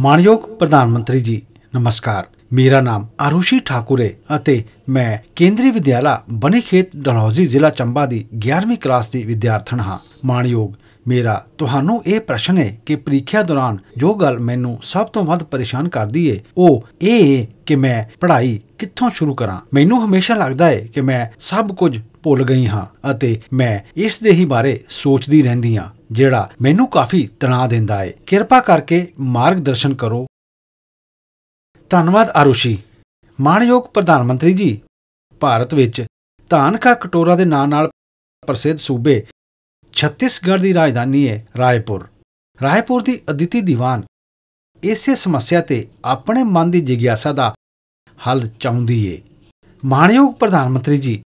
ਮਾਨਯੋਗ ਪ੍ਰਧਾਨ ਮੰਤਰੀ ਜੀ ਨਮਸਕਾਰ ਮੇਰਾ ਨਾਮ ਆਰੂਸ਼ੀ ਠਾਕੁਰ ਹੈ ਅਤੇ ਮੈਂ ਕੇਂਦਰੀ ਵਿਦਿਆਲਾ ਬਨੇਖੇਤ ਡਲਹੌਜ਼ੀ ਜ਼ਿਲ੍ਹਾ ਚੰਬਾ ਦੀ 11ਵੀਂ ਕਲਾਸ ਦੀ ਵਿਦਿਆਰਥਣ ਹਾਂ ਮਾਨਯੋਗ ਮੇਰਾ ਤੁਹਾਨੂੰ ਇਹ ਪ੍ਰਸ਼ਨ ਹੈ ਕਿ ਪ੍ਰੀਖਿਆ ਦੌਰਾਨ ਜੋ ਗੱਲ ਮੈਨੂੰ ਸਭ ਤੋਂ ਵੱਧ ਪਰੇਸ਼ਾਨ ਕਰਦੀ ਹੈ ਉਹ ਇਹ ਹੈ ਕਿ ਮੈਂ ਪੜ੍ਹਾਈ ਕਿੱਥੋਂ ਸ਼ੁਰੂ ਕਰਾਂ ਮੈਨੂੰ ਹਮੇਸ਼ਾ ਲੱਗਦਾ ਹੈ ਕਿ ਮੈਂ ਸਭ ਕੁਝ ਭੁੱਲ ਗਈ ਹਾਂ ਅਤੇ ਮੈਂ ਇਸ ਦੇ ਹੀ ਬਾਰੇ ਸੋਚਦੀ ਰਹਿੰਦੀ ਹਾਂ ਜਿਹੜਾ ਮੈਨੂੰ ਕਾਫੀ ਤਣਾਅ ਦਿੰਦਾ ਹੈ ਕਿਰਪਾ ਕਰਕੇ ਮਾਰਗਦਰਸ਼ਨ ਕਰੋ ਧੰਨਵਾਦ ਆਰੁਸ਼ੀ ਮਾਨਯੋਗ ਪ੍ਰਧਾਨ ਮੰਤਰੀ ਜੀ ਭਾਰਤ ਵਿੱਚ ਧਾਨਕਾ ਕਟੋਰਾ ਦੇ ਨਾਂ ਨਾਲ ਪ੍ਰਸਿੱਧ ਸੂਬੇ ਛੱਤੀਸਗੜ੍ਹ ਦੀ ਰਾਜਧਾਨੀ ਹੈ ਰਾਏਪੁਰ ਰਾਏਪੁਰ ਦੀ ਅਦਿਤੀ ਦੀਵਾਨ ਇਸੇ ਸਮੱਸਿਆ ਤੇ ਆਪਣੇ ਮਨ ਦੀ ਜਿਗਿਆਸਾ ਦਾ ਹੱਲ ਚਾਹੁੰਦੀ ਏ ਮਾਨਯੋਗ ਪ੍ਰਧਾਨ ਮੰਤਰੀ ਜੀ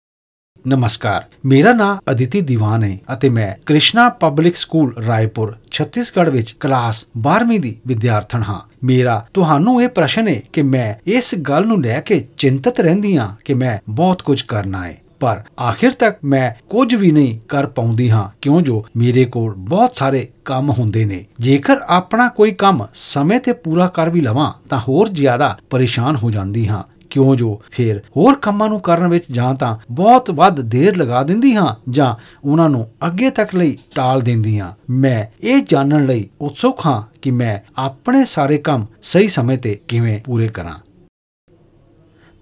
ਨਮਸਕਾਰ ਮੇਰਾ ਨਾਮ ਅਦਿਤੀ ਦੀਵਾਨ ਹੈ ਅਤੇ ਮੈਂ ਕ੍ਰਿਸ਼ਨਾ ਪਬਲਿਕ ਸਕੂਲ ਰਾਏਪੁਰ ਛੱਤੀਸਗੜ੍ਹ ਵਿੱਚ ਕਲਾਸ 12ਵੀਂ ਦੀ ਵਿਦਿਆਰਥਣ ਹਾਂ ਮੇਰਾ ਤੁਹਾਨੂੰ ਇਹ ਪ੍ਰਸ਼ਨ ਹੈ ਕਿ ਮੈਂ ਇਸ ਗੱਲ ਨੂੰ ਲੈ ਕੇ ਚਿੰਤਤ ਰਹਿੰਦੀ ਹਾਂ ਕਿ ਮੈਂ ਬਹੁਤ ਕੁਝ ਕਰਨਾ ਹੈ ਪਰ ਆਖਿਰ ਤੱਕ ਮੈਂ ਕੁਝ ਵੀ ਨਹੀਂ ਕਰ ਪਾਉਂਦੀ ਹਾਂ ਕਿਉਂ ਜੋ ਮੇਰੇ ਕੋਲ ਬਹੁਤ ਸਾਰੇ ਕੰਮ ਹੁੰਦੇ ਨੇ ਜੇਕਰ ਆਪਣਾ ਕੋਈ ਕੰਮ ਸਮੇਂ ਤੇ ਪੂਰਾ ਕਰ ਵੀ ਲਵਾਂ ਤਾਂ ਹੋਰ ਜ਼ਿਆਦਾ ਪਰੇਸ਼ਾਨ ਹੋ ਜਾਂਦੀ ਹਾਂ ਕਿਉਂ ਜੋ ਫਿਰ ਹੋਰ ਕੰਮਾਂ ਨੂੰ ਕਰਨ ਵਿੱਚ ਜਾਂ ਤਾਂ ਬਹੁਤ ਵੱਧ ਦੇਰ ਲਗਾ ਦਿੰਦੀ ਹਾਂ ਜਾਂ ਉਹਨਾਂ ਨੂੰ ਅੱਗੇ ਤੱਕ ਲਈ ਟਾਲ ਦਿੰਦੀ ਹਾਂ ਮੈਂ ਇਹ ਜਾਣਨ ਲਈ ਉਤਸੁਕ ਹਾਂ ਕਿ ਮੈਂ ਆਪਣੇ ਸਾਰੇ ਕੰਮ ਸਹੀ ਸਮੇਂ ਤੇ ਕਿਵੇਂ ਪੂਰੇ ਕਰਾਂ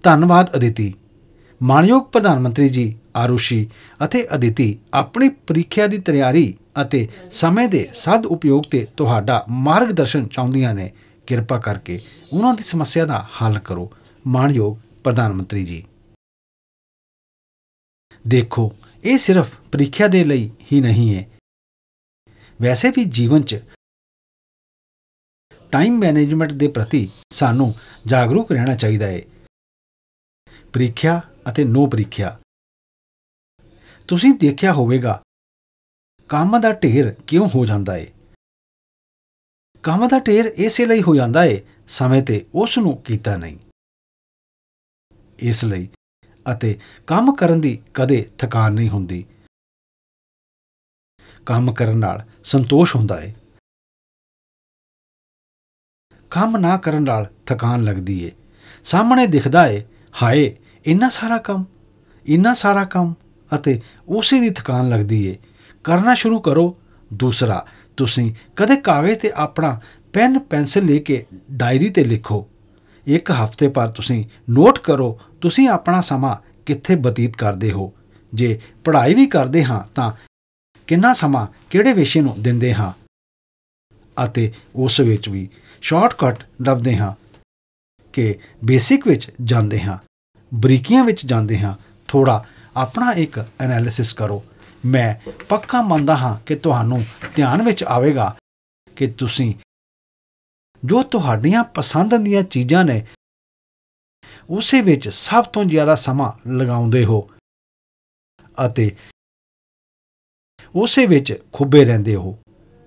ਧੰਨਵਾਦ ਅਦਿਤੀ ਮਾਨਯੋਗ ਪ੍ਰਧਾਨ ਮੰਤਰੀ ਜੀ ਆਰੂਸ਼ੀ ਅਤੇ ਅਦਿਤੀ ਆਪਣੀ ਪ੍ਰੀਖਿਆ ਦੀ ਤਿਆਰੀ ਅਤੇ ਸਮੇਂ ਦੇ ਸਦ ਉਪਯੋਗ ਤੇ ਤੁਹਾਡਾ ਮਾਰਗਦਰਸ਼ਨ ਚਾਹੁੰਦੀਆਂ ਨੇ ਕਿਰਪਾ ਕਰਕੇ ਉਹਨਾਂ ਦੀ ਸਮੱਸਿਆ ਦਾ ਹੱਲ ਕਰੋ ਮਾਣਯੋਗ ਪ੍ਰਧਾਨ ਮੰਤਰੀ ਜੀ ਦੇਖੋ ਇਹ ਸਿਰਫ ਪ੍ਰੀਖਿਆ ਦੇ ਲਈ ਹੀ ਨਹੀਂ ਹੈ ਵੈਸੇ ਵੀ ਜੀਵਨ 'ਚ ਟਾਈਮ ਮੈਨੇਜਮੈਂਟ ਦੇ ਪ੍ਰਤੀ ਸਾਨੂੰ ਜਾਗਰੂਕ ਰਹਿਣਾ ਚਾਹੀਦਾ ਹੈ ਪ੍ਰੀਖਿਆ ਅਤੇ ਨੋ ਪ੍ਰੀਖਿਆ ਤੁਸੀਂ ਦੇਖਿਆ ਹੋਵੇਗਾ ਕੰਮ ਦਾ ਢੇਰ ਕਿਉਂ ਹੋ ਜਾਂਦਾ ਹੈ ਕੰਮ ਦਾ ਢੇਰ ਇਸੇ ਲਈ ਹੋ ਜਾਂਦਾ ਹੈ ਸਮੇਂ ਤੇ ਉਸ ਨੂੰ ਕੀਤਾ ਨਹੀਂ ਇਸ ਲਈ ਅਤੇ ਕੰਮ ਕਰਨ ਦੀ ਕਦੇ ਥਕਾਨ ਨਹੀਂ ਹੁੰਦੀ ਕੰਮ ਕਰਨ ਨਾਲ ਸੰਤੋਸ਼ ਹੁੰਦਾ ਹੈ ਕੰਮ ਨਾ ਕਰਨ ਨਾਲ ਥਕਾਨ ਲੱਗਦੀ ਏ ਸਾਹਮਣੇ ਦਿਖਦਾ ਏ ਹਾਏ ਇੰਨਾ ਸਾਰਾ ਕੰਮ ਇੰਨਾ ਸਾਰਾ ਕੰਮ ਅਤੇ ਉਸੇ ਦੀ ਥਕਾਨ ਲੱਗਦੀ ਏ ਕਰਨਾ ਸ਼ੁਰੂ ਕਰੋ ਦੂਸਰਾ ਤੁਸੀਂ ਕਦੇ ਕਾਗਜ਼ ਤੇ ਆਪਣਾ ਪੈਨ ਪੈਨਸਲ ਲੈ ਕੇ ਡਾਇਰੀ ਤੇ ਲਿਖੋ ਇੱਕ ਹਫ਼ਤੇ ਪਰ ਤੁਸੀਂ ਨੋਟ ਕਰੋ ਤੁਸੀਂ ਆਪਣਾ ਸਮਾਂ ਕਿੱਥੇ ਬਤੀਤ ਕਰਦੇ ਹੋ ਜੇ ਪੜ੍ਹਾਈ ਵੀ ਕਰਦੇ ਹਾਂ ਤਾਂ ਕਿੰਨਾ ਸਮਾਂ ਕਿਹੜੇ ਵਿਸ਼ੇ ਨੂੰ ਦਿੰਦੇ ਹਾਂ ਅਤੇ ਉਸ ਵਿੱਚ ਵੀ ਸ਼ਾਰਟਕਟ ਲੱਭਦੇ ਹਾਂ ਕਿ ਬੇਸਿਕ ਵਿੱਚ ਜਾਂਦੇ ਹਾਂ ਬਰੀਕੀਆਂ ਵਿੱਚ ਜਾਂਦੇ ਹਾਂ ਥੋੜਾ ਆਪਣਾ ਇੱਕ ਐਨਾਲਿਸਿਸ ਕਰੋ ਮੈਂ ਪੱਕਾ ਮੰਨਦਾ ਹਾਂ ਕਿ ਤੁਹਾਨੂੰ ਧਿਆਨ ਵਿੱਚ ਆਵੇਗਾ ਕਿ ਤੁਸੀਂ ਜੋ ਤੁਹਾਡੀਆਂ ਪਸੰਦ ਦੀਆਂ ਚੀਜ਼ਾਂ ਨੇ ਉਸੇ ਵਿੱਚ ਸਭ ਤੋਂ ਜ਼ਿਆਦਾ ਸਮਾਂ ਲਗਾਉਂਦੇ ਹੋ ਅਤੇ ਉਸੇ ਵਿੱਚ ਖੁੱਬੇ ਰਹਿੰਦੇ ਹੋ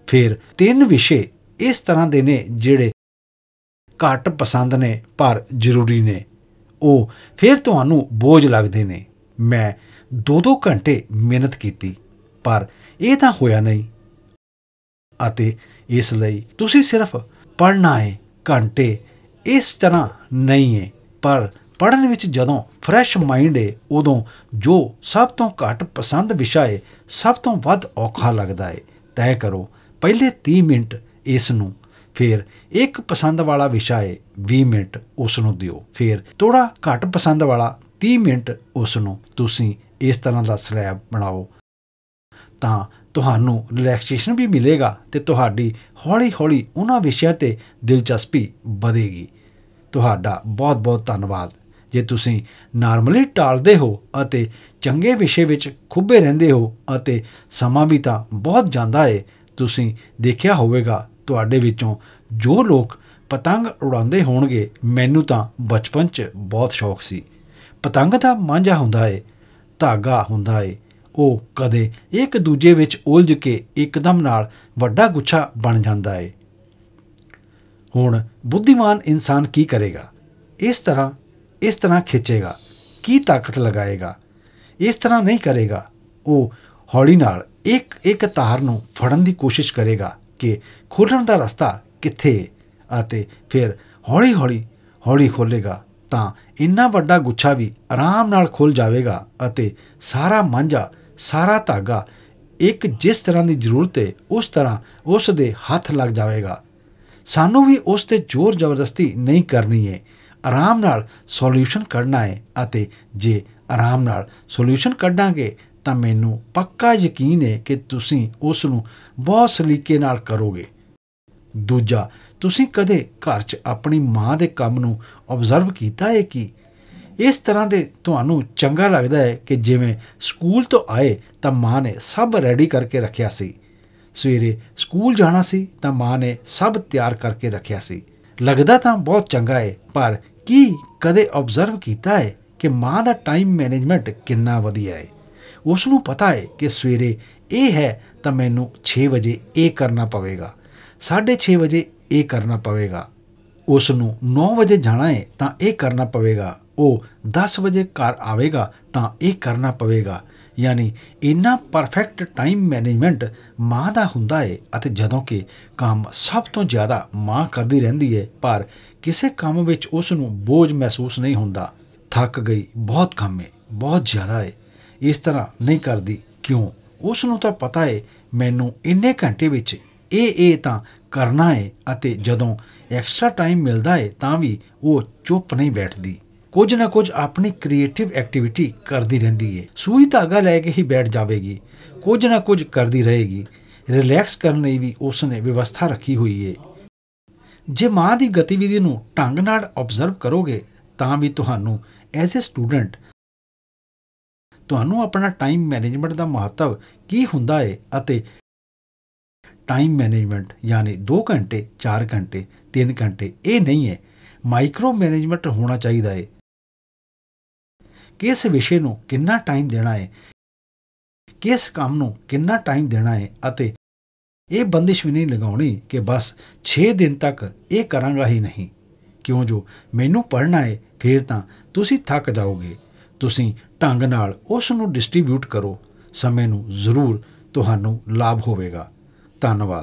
ਫਿਰ ਤਿੰਨ ਵਿਸ਼ੇ ਇਸ ਤਰ੍ਹਾਂ ਦੇ ਨੇ ਜਿਹੜੇ ਘੱਟ ਪਸੰਦ ਨੇ ਪਰ ਜ਼ਰੂਰੀ ਨੇ ਉਹ ਫਿਰ ਤੁਹਾਨੂੰ ਬੋਝ ਲੱਗਦੇ ਨੇ ਮੈਂ 2-2 ਘੰਟੇ ਮਿਹਨਤ ਕੀਤੀ ਪਰ ਇਹ ਤਾਂ ਹੋਇਆ ਨਹੀਂ ਅਤੇ ਇਸ ਲਈ ਤੁਸੀਂ ਸਿਰਫ ਪੜਨਾ ਹੈ ਘੰਟੇ ਇਸ ਤਰ੍ਹਾਂ ਨਹੀਂ ਹੈ ਪਰ ਪੜਨ ਵਿੱਚ ਜਦੋਂ ਫਰੈਸ਼ ਮਾਈਂਡ ਹੈ ਉਦੋਂ ਜੋ ਸਭ ਤੋਂ ਘੱਟ ਪਸੰਦ ਵਿਸ਼ਾ ਹੈ ਸਭ ਤੋਂ ਵੱਧ ਔਖਾ ਲੱਗਦਾ ਹੈ ਤੈਅ ਕਰੋ ਪਹਿਲੇ 30 ਮਿੰਟ ਇਸ ਨੂੰ ਫਿਰ ਇੱਕ ਪਸੰਦ ਵਾਲਾ ਵਿਸ਼ਾ ਹੈ 20 ਮਿੰਟ ਉਸ ਨੂੰ ਦਿਓ ਫਿਰ ਥੋੜਾ ਘੱਟ ਪਸੰਦ ਵਾਲਾ 30 ਮਿੰਟ ਉਸ ਨੂੰ ਤੁਸੀਂ ਇਸ ਤਰ੍ਹਾਂ ਦਾ ਸਲੈਬ ਬਣਾਓ ਤਾਂ ਤੁਹਾਨੂੰ ਰਿਲੈਕਸੇਸ਼ਨ ਵੀ ਮਿਲੇਗਾ ਤੇ ਤੁਹਾਡੀ ਹੌਲੀ-ਹੌਲੀ ਉਹਨਾਂ ਵਿਸ਼ਿਆਂ ਤੇ ਦਿਲਚਸਪੀ ਵਧੇਗੀ ਤੁਹਾਡਾ ਬਹੁਤ-ਬਹੁਤ ਧੰਨਵਾਦ ਜੇ ਤੁਸੀਂ ਨਾਰਮਲੀ ਟਾਲਦੇ ਹੋ ਅਤੇ ਚੰਗੇ ਵਿਸ਼ੇ ਵਿੱਚ ਖੁੱਬੇ ਰਹਿੰਦੇ ਹੋ ਅਤੇ ਸਮਾਂ ਵੀ ਤਾਂ ਬਹੁਤ ਜਾਂਦਾ ਏ ਤੁਸੀਂ ਦੇਖਿਆ ਹੋਵੇਗਾ ਤੁਹਾਡੇ ਵਿੱਚੋਂ ਜੋ ਲੋਕ ਪਤੰਗ ਉਡਾਉਂਦੇ ਹੋਣਗੇ ਮੈਨੂੰ ਤਾਂ ਬਚਪਨ 'ਚ ਬਹੁਤ ਸ਼ੌਕ ਸੀ ਪਤੰਗ ਦਾ ਮਾਂਝਾ ਹੁੰਦਾ ਏ ਧਾਗਾ ਹੁੰਦਾ ਏ ਉਹ ਕਦੇ ਇੱਕ ਦੂਜੇ ਵਿੱਚ ਉਲਝ ਕੇ ਇੱਕਦਮ ਨਾਲ ਵੱਡਾ ਗੁੱਛਾ ਬਣ ਜਾਂਦਾ ਹੈ ਹੁਣ ਬੁੱਧੀਮਾਨ ਇਨਸਾਨ ਕੀ ਕਰੇਗਾ ਇਸ ਤਰ੍ਹਾਂ ਇਸ ਤਰ੍ਹਾਂ ਖਿੱਚੇਗਾ ਕੀ ਤਾਕਤ ਲਗਾਏਗਾ ਇਸ ਤਰ੍ਹਾਂ ਨਹੀਂ ਕਰੇਗਾ ਉਹ ਹੌਲੀ ਨਾਲ ਇੱਕ ਇੱਕ ਤਾਰ ਨੂੰ ਫੜਨ ਦੀ ਕੋਸ਼ਿਸ਼ ਕਰੇਗਾ ਕਿ ਖੋਲਣ ਦਾ ਰਸਤਾ ਕਿੱਥੇ ਅਤੇ ਫਿਰ ਹੌਲੀ ਹੌਲੀ ਹੌਲੀ ਖੋਲੇਗਾ ਤਾਂ ਇੰਨਾ ਵੱਡਾ ਗੁੱਛਾ ਵੀ ਆਰਾਮ ਨਾਲ ਖੁੱਲ ਜਾਵੇਗਾ ਅਤੇ ਸਾਰਾ ਮਾਂਝਾ ਸਾਰਾ ਧਾਗਾ ਇੱਕ ਜਿਸ ਤਰ੍ਹਾਂ ਦੀ ਜ਼ਰੂਰਤ ਹੈ ਉਸ ਤਰ੍ਹਾਂ ਉਸ ਦੇ ਹੱਥ ਲੱਗ ਜਾਵੇਗਾ ਸਾਨੂੰ ਵੀ ਉਸ ਤੇ ਜ਼ੋਰ ਜ਼ਬਰਦਸਤੀ ਨਹੀਂ ਕਰਨੀ ਹੈ ਆਰਾਮ ਨਾਲ ਸੋਲੂਸ਼ਨ ਕੱਢਣਾ ਹੈ ਅਤੇ ਜੇ ਆਰਾਮ ਨਾਲ ਸੋਲੂਸ਼ਨ ਕੱਢਾਂਗੇ ਤਾਂ ਮੈਨੂੰ ਪੱਕਾ ਯਕੀਨ ਹੈ ਕਿ ਤੁਸੀਂ ਉਸ ਨੂੰ ਬਹੁਤ ਸਲੀਕੇ ਨਾਲ ਕਰੋਗੇ ਦੂਜਾ ਤੁਸੀਂ ਕਦੇ ਘਰ 'ਚ ਆਪਣੀ ਮਾਂ ਦੇ ਕੰਮ ਨੂੰ ਆਬਜ਼ਰਵ ਕੀਤਾ ਹੈ ਕਿ ਇਸ ਤਰ੍ਹਾਂ ਦੇ ਤੁਹਾਨੂੰ ਚੰਗਾ ਲੱਗਦਾ ਹੈ ਕਿ ਜਿਵੇਂ ਸਕੂਲ ਤੋਂ ਆਏ ਤਾਂ ਮਾਂ ਨੇ ਸਭ ਰੈਡੀ ਕਰਕੇ ਰੱਖਿਆ ਸੀ ਸਵੇਰੇ ਸਕੂਲ ਜਾਣਾ ਸੀ ਤਾਂ ਮਾਂ ਨੇ ਸਭ ਤਿਆਰ ਕਰਕੇ ਰੱਖਿਆ ਸੀ ਲੱਗਦਾ ਤਾਂ ਬਹੁਤ ਚੰਗਾ ਹੈ ਪਰ ਕੀ ਕਦੇ ਆਬਜ਼ਰਵ ਕੀਤਾ ਹੈ ਕਿ ਮਾਂ ਦਾ ਟਾਈਮ ਮੈਨੇਜਮੈਂਟ ਕਿੰਨਾ ਵਧੀਆ ਹੈ ਉਸ ਨੂੰ ਪਤਾ ਹੈ ਕਿ ਸਵੇਰੇ ਇਹ ਹੈ ਤਾਂ ਮੈਨੂੰ 6 ਵਜੇ ਇਹ ਕਰਨਾ ਪਵੇਗਾ 6:30 ਵਜੇ ਇਹ ਕਰਨਾ ਪਵੇਗਾ ਉਸ ਨੂੰ 9 ਵਜੇ ਜਾਣਾ ਹੈ ਤਾਂ ਇਹ ਕਰਨਾ ਪਵੇਗਾ ਉਹ 10 ਵਜੇ ਘਰ ਆਵੇਗਾ ਤਾਂ ਇਹ ਕਰਨਾ ਪਵੇਗਾ ਯਾਨੀ ਇੰਨਾ ਪਰਫੈਕਟ ਟਾਈਮ ਮੈਨੇਜਮੈਂਟ ਮਾਂ ਦਾ ਹੁੰਦਾ ਹੈ ਅਤੇ ਜਦੋਂ ਕਿ ਕੰਮ ਸਭ ਤੋਂ ਜ਼ਿਆਦਾ ਮਾਂ ਕਰਦੀ ਰਹਿੰਦੀ ਹੈ ਪਰ ਕਿਸੇ ਕੰਮ ਵਿੱਚ ਉਸ ਨੂੰ ਬੋਝ ਮਹਿਸੂਸ ਨਹੀਂ ਹੁੰਦਾ ਥੱਕ ਗਈ ਬਹੁਤ ਕੰਮ ਹੈ ਬਹੁਤ ਜ਼ਿਆਦਾ ਹੈ ਇਸ ਤਰ੍ਹਾਂ ਨਹੀਂ ਕਰਦੀ ਕਿਉਂ ਉਸ ਨੂੰ ਤਾਂ ਪਤਾ ਹੈ ਮੈਨੂੰ ਇੰਨੇ ਘੰਟੇ ਵਿੱਚ ਇਹ ਇਹ ਤਾਂ ਕਰਨਾ ਹੈ ਅਤੇ ਜਦੋਂ ਐਕਸਟਰਾ ਟਾਈਮ ਮਿਲਦਾ ਹੈ ਤਾਂ ਵੀ ਉਹ ਚੁੱਪ ਨਹੀਂ ਬੈਠਦੀ ਕੁਝ ਨਾ ਕੁਝ ਆਪਣੀ ਕ੍ਰੀਏਟਿਵ ਐਕਟੀਵਿਟੀ ਕਰਦੀ ਰਹਿੰਦੀ ਹੈ ਸੂਈ ਧਾਗਾ ਲੈ ਕੇ ਹੀ ਬੈਠ ਜਾਵੇਗੀ ਕੁਝ ਨਾ ਕੁਝ ਕਰਦੀ ਰਹੇਗੀ ਰਿਲੈਕਸ ਕਰਨ ਲਈ ਵੀ ਉਸ ਨੇ ਵਿਵਸਥਾ ਰੱਖੀ ਹੋਈ ਹੈ ਜੇ ਮਾਂ ਦੀ ਗਤੀਵਿਧੀ ਨੂੰ ਢੰਗ ਨਾਲ ਆਬਜ਼ਰਵ ਕਰੋਗੇ ਤਾਂ ਵੀ ਤੁਹਾਨੂੰ ਐਜ਼ ਅ ਸਟੂਡੈਂਟ ਤੁਹਾਨੂੰ ਆਪਣਾ ਟਾਈਮ ਮੈਨੇਜਮੈਂਟ ਦਾ ਮਹੱਤਵ ਕੀ ਹੁੰਦਾ ਹੈ ਅਤੇ ਟਾਈਮ ਮੈਨੇਜਮੈਂਟ ਯਾਨੀ 2 ਘੰਟੇ 4 ਘੰਟੇ 3 ਘੰਟੇ ਇਹ ਨਹੀਂ ਹੈ ਮਾਈਕਰੋ ਮੈਨੇਜਮੈਂਟ ਹੋਣਾ ਚਾਹੀਦਾ ਹੈ ਕਿਸ ਵਿਸ਼ੇ ਨੂੰ ਕਿੰਨਾ ਟਾਈਮ ਦੇਣਾ ਹੈ ਕਿਸ ਕੰਮ ਨੂੰ ਕਿੰਨਾ ਟਾਈਮ ਦੇਣਾ ਹੈ ਅਤੇ ਇਹ ਬੰਦਿਸ਼ ਵੀ ਨਹੀਂ ਲਗਾਉਣੀ ਕਿ ਬਸ 6 ਦਿਨ ਤੱਕ ਇਹ ਕਰਾਂਗਾ ਹੀ ਨਹੀਂ ਕਿਉਂ ਜੋ ਮੈਨੂੰ ਪੜਨਾ ਹੈ ਫਿਰ ਤਾਂ ਤੁਸੀਂ ਥੱਕ ਜਾਓਗੇ ਤੁਸੀਂ ਢੰਗ ਨਾਲ ਉਸ ਨੂੰ ਡਿਸਟ੍ਰੀਬਿਊਟ ਕਰੋ ਸਮੇਂ ਨੂੰ ਜ਼ਰੂਰ ਤੁਹਾਨੂੰ ਲਾਭ ਹੋਵੇਗਾ ਧੰਨਵਾਦ